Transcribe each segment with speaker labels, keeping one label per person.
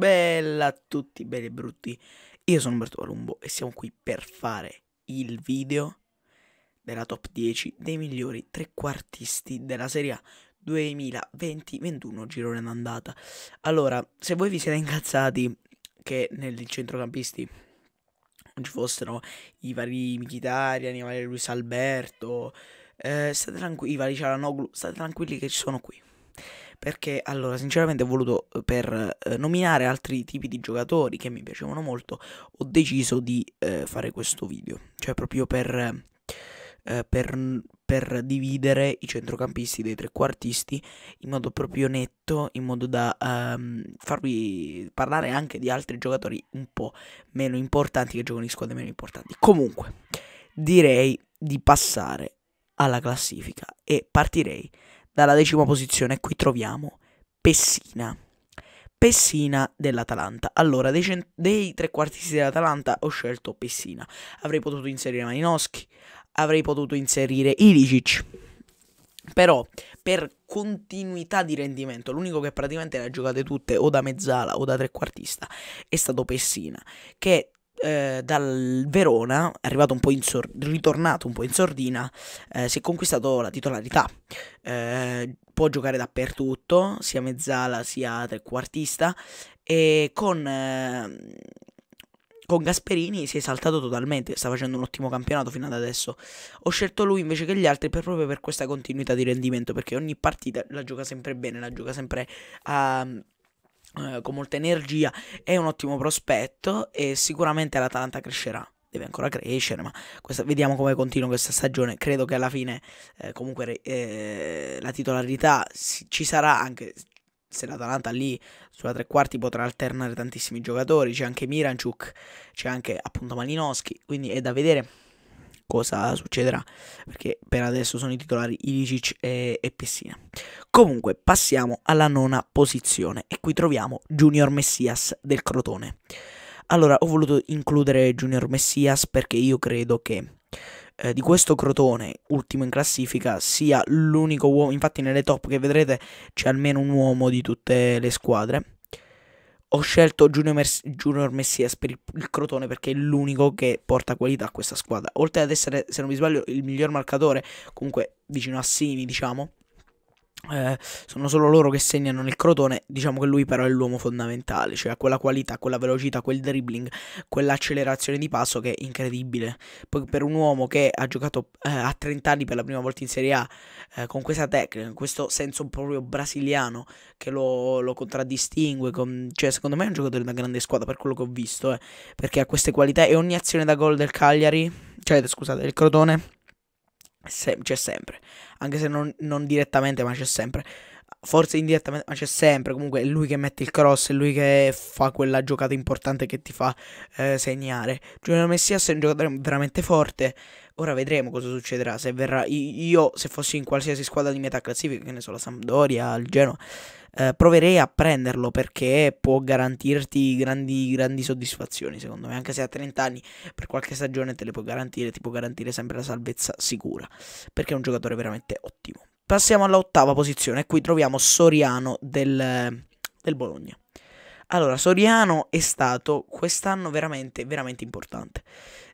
Speaker 1: Bella a tutti, belli e brutti. Io sono Umberto Palumbo e siamo qui per fare il video della top 10 dei migliori trequartisti della Serie A 2020-21 girone d'andata. Allora, se voi vi siete incazzati che nel centrocampisti non ci fossero i vari Michitarian, i vari Luis Alberto, eh, state tranquilli, i vari Cialanoglu, state tranquilli che ci sono qui perché allora sinceramente ho voluto eh, per eh, nominare altri tipi di giocatori che mi piacevano molto, ho deciso di eh, fare questo video, cioè proprio per, eh, per, per dividere i centrocampisti dai trequartisti in modo proprio netto, in modo da um, farvi parlare anche di altri giocatori un po' meno importanti che giocano in squadre meno importanti. Comunque, direi di passare alla classifica e partirei dalla decima posizione qui troviamo Pessina. Pessina dell'Atalanta. Allora, dei, cent- dei trequartisti dell'Atalanta ho scelto Pessina. Avrei potuto inserire Malinowski, avrei potuto inserire Ilicic. Però, per continuità di rendimento, l'unico che praticamente le ha giocate tutte o da mezzala o da trequartista è stato Pessina, che eh, dal Verona, è arrivato un po' in sor- ritornato un po' in sordina, eh, si è conquistato la titolarità. Eh, può giocare dappertutto, sia mezzala sia trequartista, e con ehm, con Gasperini si è saltato totalmente, sta facendo un ottimo campionato fino ad adesso. Ho scelto lui invece che gli altri per, proprio per questa continuità di rendimento, perché ogni partita la gioca sempre bene, la gioca sempre a... Uh eh, con molta energia, è un ottimo prospetto e sicuramente l'Atalanta crescerà deve ancora crescere, ma questa, vediamo come continua questa stagione. Credo che alla fine eh, comunque eh, la titolarità si, ci sarà anche se l'Atalanta lì sulla tre quarti potrà alternare tantissimi giocatori, c'è anche Miranchuk, c'è anche appunto Malinowski, quindi è da vedere cosa succederà, perché per adesso sono i titolari Ilicic e, e Pessina. Comunque passiamo alla nona posizione e qui troviamo Junior Messias del Crotone. Allora, ho voluto includere Junior Messias perché io credo che eh, di questo Crotone, ultimo in classifica, sia l'unico uomo, infatti nelle top che vedrete c'è almeno un uomo di tutte le squadre ho scelto Junior, Mers- Junior, Messias per il, il, Crotone perché è l'unico che porta qualità a questa squadra. Oltre ad essere, se non mi sbaglio, il miglior marcatore, comunque vicino a Simi, diciamo, eh, sono solo loro che segnano nel crotone. Diciamo che lui, però, è l'uomo fondamentale. Cioè, ha quella qualità, quella velocità, quel dribbling, quell'accelerazione di passo che è incredibile. Poi, per un uomo che ha giocato eh, a 30 anni per la prima volta in Serie A, eh, con questa tecnica, in questo senso proprio brasiliano che lo, lo contraddistingue. Con... Cioè, secondo me è un giocatore da grande squadra per quello che ho visto. Eh, perché ha queste qualità e ogni azione da gol del Cagliari, cioè, scusate, del crotone se- c'è sempre, anche se non, non direttamente, ma c'è sempre forse indirettamente, ma c'è sempre. Comunque è lui che mette il cross, è lui che fa quella giocata importante che ti fa eh, segnare. Giuliano Messias è un giocatore veramente forte. Ora vedremo cosa succederà. Se verrà io, se fossi in qualsiasi squadra di metà classifica, che ne so, la Sampdoria, il Genoa, eh, proverei a prenderlo perché può garantirti grandi, grandi soddisfazioni, secondo me, anche se a 30 anni per qualche stagione te le può garantire, ti può garantire sempre la salvezza sicura, perché è un giocatore veramente ottimo. Passiamo all'ottava posizione, qui troviamo Soriano del, del Bologna. Allora, Soriano è stato quest'anno veramente, veramente importante.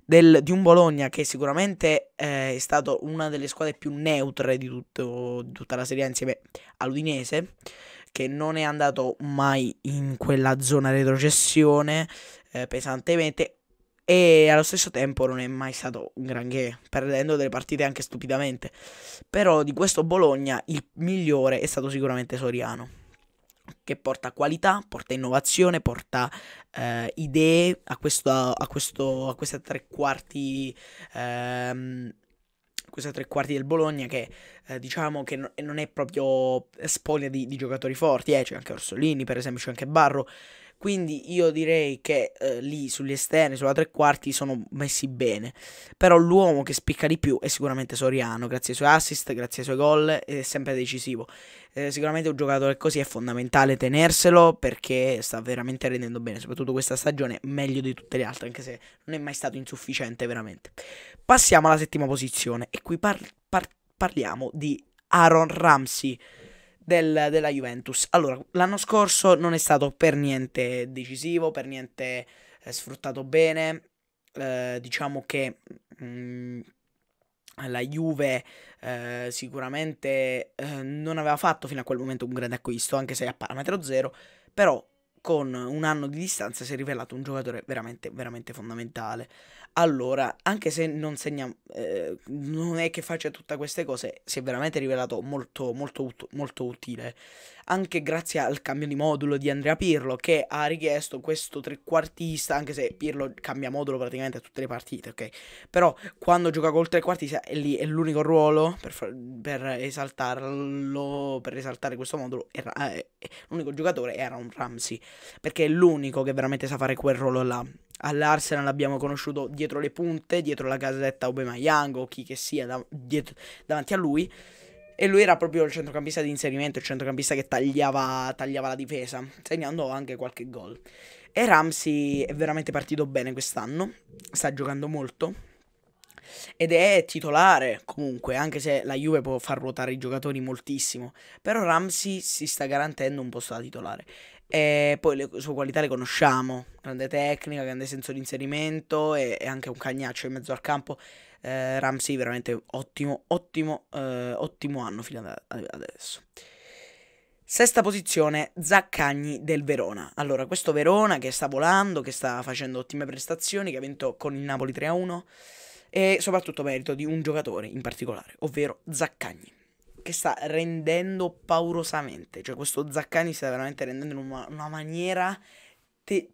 Speaker 1: Del, di un Bologna che sicuramente eh, è stato una delle squadre più neutre di, tutto, di tutta la serie insieme all'Udinese che non è andato mai in quella zona retrocessione eh, pesantemente e allo stesso tempo non è mai stato un granché, perdendo delle partite anche stupidamente. Però di questo Bologna il migliore è stato sicuramente Soriano che porta qualità, porta innovazione, porta eh, idee a, questo, a, questo, a queste tre quarti ehm, questa tre quarti del Bologna che eh, diciamo che no, non è proprio eh, spoglia di, di giocatori forti, eh, c'è anche Orsolini per esempio, c'è anche Barro, quindi io direi che eh, lì sugli esterni, sulla tre quarti, sono messi bene. Però l'uomo che spicca di più è sicuramente Soriano, grazie ai suoi assist, grazie ai suoi gol, è sempre decisivo. Eh, sicuramente un giocatore così è fondamentale tenerselo perché sta veramente rendendo bene, soprattutto questa stagione, meglio di tutte le altre, anche se non è mai stato insufficiente veramente. Passiamo alla settima posizione e qui par par parliamo di Aaron Ramsey del, della Juventus. Allora, l'anno scorso non è stato per niente decisivo, per niente eh, sfruttato bene. Eh, diciamo che mh, mm, la Juve eh, sicuramente eh, non aveva fatto fino a quel momento un grande acquisto, anche se a parametro zero, però con un anno di distanza si è rivelato un giocatore veramente, veramente fondamentale. Allora, anche se non segniamo, eh, non è che faccia tutte queste cose, si è veramente rivelato molto, molto, molto utile. Anche grazie al cambio di modulo di Andrea Pirlo, che ha richiesto questo trequartista, anche se Pirlo cambia modulo praticamente a tutte le partite, ok? Però quando gioca col trequartista è lì, è l'unico ruolo per, per esaltarlo, per esaltare questo modulo, era, eh, l'unico giocatore era un Ramsey, perché è l'unico che veramente sa fare quel ruolo là all'Arsenal l'abbiamo conosciuto dietro le punte, dietro la casetta Aubameyang o chi che sia da, dietro, davanti a lui e lui era proprio il centrocampista di inserimento, il centrocampista che tagliava, tagliava la difesa, segnando anche qualche gol. E Ramsey è veramente partito bene quest'anno, sta giocando molto ed è titolare comunque, anche se la Juve può far ruotare i giocatori moltissimo, però Ramsey si sta garantendo un posto da titolare e poi le sue qualità le conosciamo, grande tecnica, grande senso di inserimento e, e anche un cagnaccio in mezzo al campo. Eh, Ramsey veramente ottimo, ottimo, eh, ottimo anno fino ad adesso. Sesta posizione, Zaccagni del Verona. Allora, questo Verona che sta volando, che sta facendo ottime prestazioni, che ha vinto con il Napoli 3-1 e soprattutto merito di un giocatore in particolare, ovvero Zaccagni che sta rendendo paurosamente. Cioè, questo Zaccani sta veramente rendendo in una, una maniera te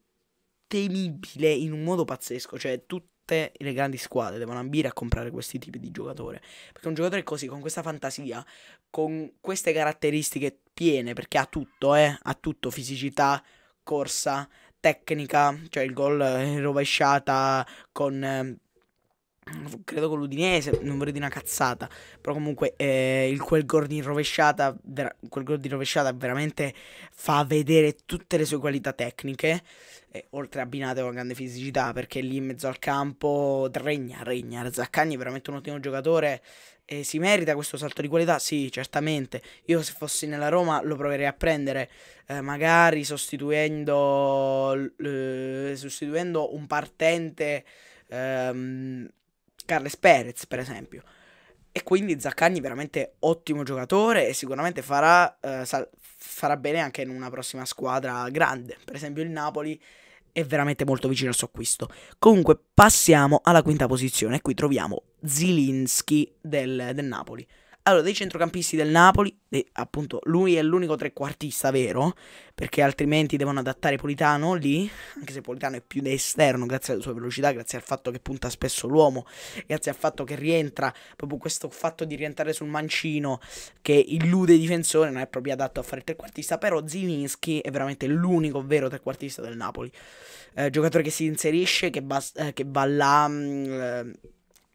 Speaker 1: temibile, in un modo pazzesco. Cioè, tutte le grandi squadre devono ambire a comprare questi tipi di giocatore. Perché un giocatore così, con questa fantasia, con queste caratteristiche piene, perché ha tutto, eh, ha tutto, fisicità, corsa, tecnica, cioè il gol eh, rovesciata con... Eh, credo con l'Udinese, non vorrei dire una cazzata, però comunque eh, il, quel gol di rovesciata, vera, quel gol di rovesciata veramente fa vedere tutte le sue qualità tecniche, eh, oltre abbinate a una grande fisicità, perché lì in mezzo al campo regna, regna, Zaccagni è veramente un ottimo giocatore, e si merita questo salto di qualità? Sì, certamente, io se fossi nella Roma lo proverei a prendere, eh, magari sostituendo, eh, sostituendo un partente... Ehm, Carles Perez, per esempio. E quindi Zaccagni veramente ottimo giocatore e sicuramente farà, eh, farà bene anche in una prossima squadra grande. Per esempio il Napoli è veramente molto vicino al suo acquisto. Comunque passiamo alla quinta posizione. Qui troviamo Zilinski del, del Napoli. Allora, dei centrocampisti del Napoli, de, appunto, lui è l'unico trequartista vero, perché altrimenti devono adattare Politano lì, anche se Politano è più da esterno, grazie alla sua velocità, grazie al fatto che punta spesso l'uomo, grazie al fatto che rientra, proprio questo fatto di rientrare sul mancino che illude i difensori, non è proprio adatto a fare il trequartista, però Zilinski è veramente l'unico vero trequartista del Napoli. Eh, giocatore che si inserisce, che, bas- eh, che va là... Mh, mm, eh,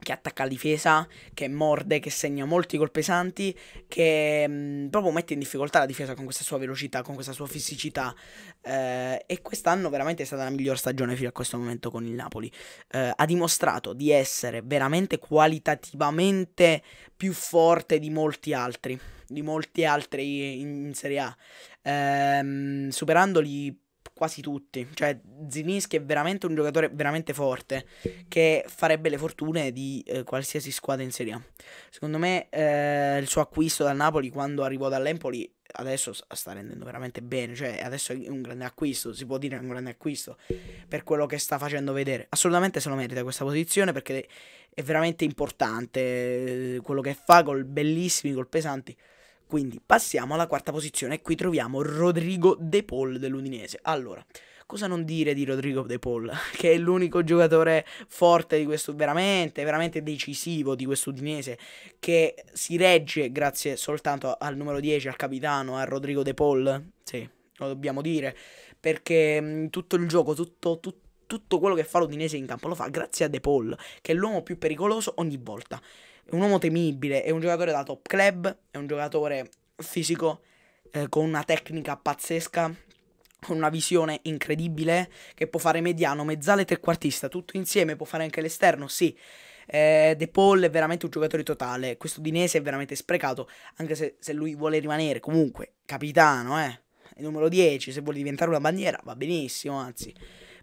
Speaker 1: che attacca la difesa, che morde, che segna molti gol pesanti, che mh, mm, proprio mette in difficoltà la difesa con questa sua velocità, con questa sua fisicità. Eh, e quest'anno veramente è stata la miglior stagione fino a questo momento con il Napoli. Eh, ha dimostrato di essere veramente qualitativamente più forte di molti altri, di molti altri in, in Serie A, ehm, superandoli quasi tutti. Cioè, Zinischi è veramente un giocatore veramente forte che farebbe le fortune di eh, qualsiasi squadra in Serie A. Secondo me eh, il suo acquisto dal Napoli quando arrivò dall'Empoli adesso sta rendendo veramente bene, cioè adesso è un grande acquisto, si può dire è un grande acquisto per quello che sta facendo vedere. Assolutamente se lo merita questa posizione perché è veramente importante eh, quello che fa col bellissimi, col pesanti. Quindi passiamo alla quarta posizione e qui troviamo Rodrigo De Paul dell'Udinese. Allora, cosa non dire di Rodrigo De Paul, che è l'unico giocatore forte di questo, veramente, veramente decisivo di questo Udinese, che si regge grazie soltanto al numero 10, al capitano, a Rodrigo De Paul, sì, lo dobbiamo dire, perché mm, tutto il gioco, tutto, tutto tutto quello che fa l'Udinese in campo lo fa grazie a De Paul, che è l'uomo più pericoloso ogni volta è un uomo temibile, è un giocatore da top club, è un giocatore fisico eh, con una tecnica pazzesca, con una visione incredibile, che può fare mediano, mezzale, trequartista, tutto insieme, può fare anche l'esterno, sì. Eh, De Paul è veramente un giocatore totale, questo Dinese è veramente sprecato, anche se, se lui vuole rimanere comunque capitano, eh, il numero 10, se vuole diventare una bandiera va benissimo, anzi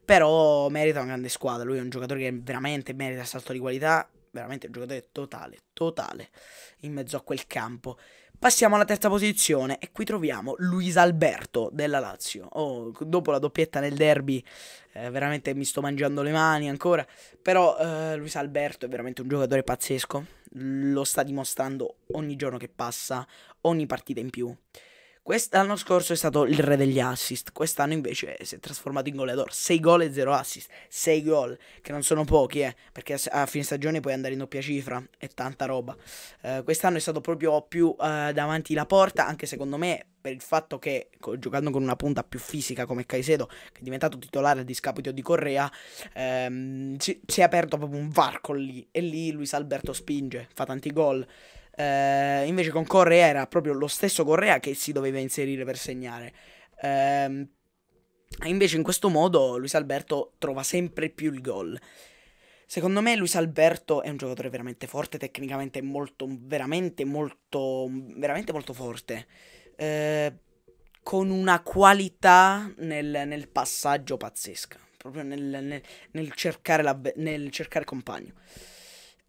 Speaker 1: però merita una grande squadra. Lui è un giocatore che veramente merita salto di qualità veramente un giocatore totale, totale in mezzo a quel campo. Passiamo alla terza posizione e qui troviamo Luis Alberto della Lazio. Oh, dopo la doppietta nel derby, eh, veramente mi sto mangiando le mani ancora. Però eh, Luis Alberto è veramente un giocatore pazzesco. Lo sta dimostrando ogni giorno che passa, ogni partita in più. Quest- l'anno scorso è stato il re degli assist, quest'anno invece si è trasformato in goleador. 6 gol e 0 assist, 6 gol, che non sono pochi, eh, perché a, fine stagione puoi andare in doppia cifra, è tanta roba. Eh, quest'anno è stato proprio più eh, davanti la porta, anche secondo me per il fatto che co- giocando con una punta più fisica come Caicedo, che è diventato titolare a discapito di Correa, ehm, si-, si è aperto proprio un varco lì, e lì Luis Alberto spinge, fa tanti gol. Eh, invece con Correa era proprio lo stesso Correa che si doveva inserire per segnare. Eh, invece in questo modo Luis Alberto trova sempre più il gol. Secondo me Luis Alberto è un giocatore veramente forte, tecnicamente molto, veramente molto, veramente molto forte. Eh, con una qualità nel, nel passaggio pazzesca, proprio nel, nel, nel cercare, la, cercare compagno.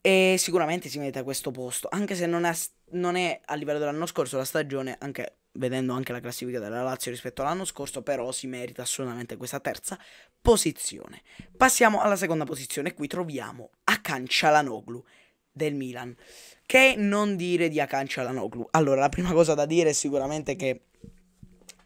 Speaker 1: E sicuramente si merita questo posto, anche se non è, non è a livello dell'anno scorso la stagione, anche vedendo anche la classifica della Lazio rispetto all'anno scorso, però si merita assolutamente questa terza posizione. Passiamo alla seconda posizione, qui troviamo Akan Cialanoglu del Milan. Che non dire di Akan Cialanoglu? Allora, la prima cosa da dire è sicuramente che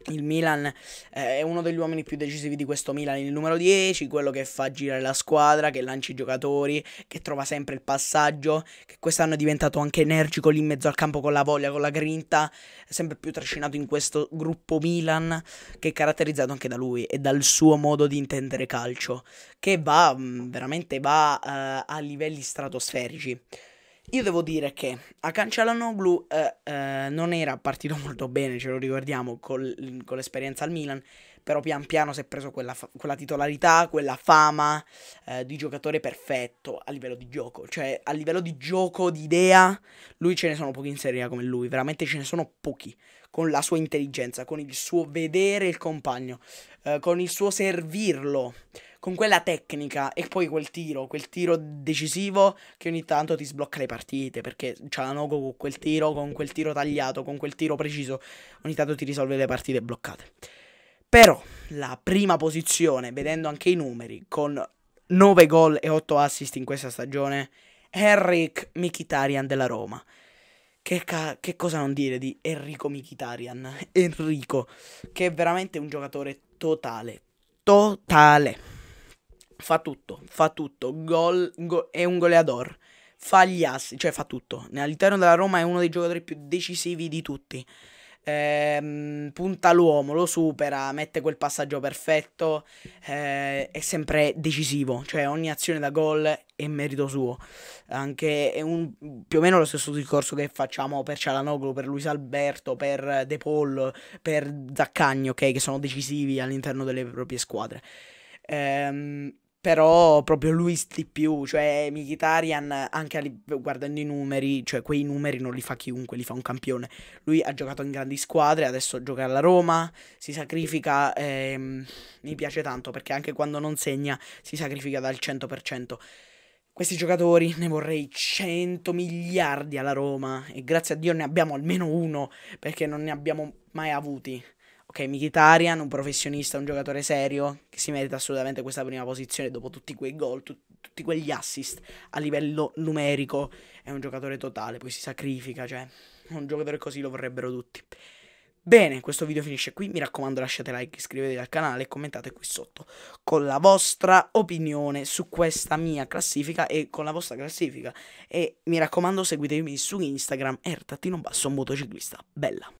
Speaker 1: il Milan eh, è uno degli uomini più decisivi di questo Milan, il numero 10, quello che fa girare la squadra, che lancia i giocatori, che trova sempre il passaggio, che quest'anno è diventato anche energico lì in mezzo al campo con la voglia, con la grinta, sempre più trascinato in questo gruppo Milan che è caratterizzato anche da lui e dal suo modo di intendere calcio, che va mm, veramente va, uh, a livelli stratosferici. Io devo dire che a Cancellanoglu eh, eh, non era partito molto bene, ce lo ricordiamo, col, con l'esperienza al Milan, però pian piano si è preso quella, quella titolarità, quella fama eh, di giocatore perfetto a livello di gioco. Cioè, a livello di gioco, di idea, lui ce ne sono pochi in Serie A come lui, veramente ce ne sono pochi. Con la sua intelligenza, con il suo vedere il compagno, eh, con il suo servirlo con quella tecnica e poi quel tiro, quel tiro decisivo che ogni tanto ti sblocca le partite, perché Cialanoglu con quel tiro, con quel tiro tagliato, con quel tiro preciso, ogni tanto ti risolve le partite bloccate. Però la prima posizione, vedendo anche i numeri, con 9 gol e 8 assist in questa stagione, Henrik Mkhitaryan della Roma. Che, ca- che, cosa non dire di Enrico Mkhitaryan? Enrico, che è veramente un giocatore totale. Totale fa tutto, fa tutto, gol, go- è un goleador, fa gli assi, cioè fa tutto. All'interno della Roma è uno dei giocatori più decisivi di tutti. Ehm, punta l'uomo, lo supera, mette quel passaggio perfetto, eh, è sempre decisivo, cioè ogni azione da gol è merito suo. Anche è un, più o meno lo stesso discorso che facciamo per Cialanoglu, per Luis Alberto, per De Paul, per Zaccagni, ok, che sono decisivi all'interno delle proprie squadre. Ehm, però proprio lui di più, cioè Mkhitaryan, anche lì, guardando i numeri, cioè quei numeri non li fa chiunque, li fa un campione. Lui ha giocato in grandi squadre, adesso gioca alla Roma, si sacrifica, ehm, mi piace tanto perché anche quando non segna si sacrifica dal 100%. Questi giocatori ne vorrei 100 miliardi alla Roma e grazie a Dio ne abbiamo almeno uno perché non ne abbiamo mai avuti ok, Mkhitaryan, un professionista, un giocatore serio, che si merita assolutamente questa prima posizione dopo tutti quei gol, tu tutti quegli assist a livello numerico, è un giocatore totale, poi si sacrifica, cioè, un giocatore così lo vorrebbero tutti. Bene, questo video finisce qui, mi raccomando lasciate like, iscrivetevi al canale e commentate qui sotto con la vostra opinione su questa mia classifica e con la vostra classifica. E mi raccomando seguitemi su Instagram, ertatino basso motociclista, bella!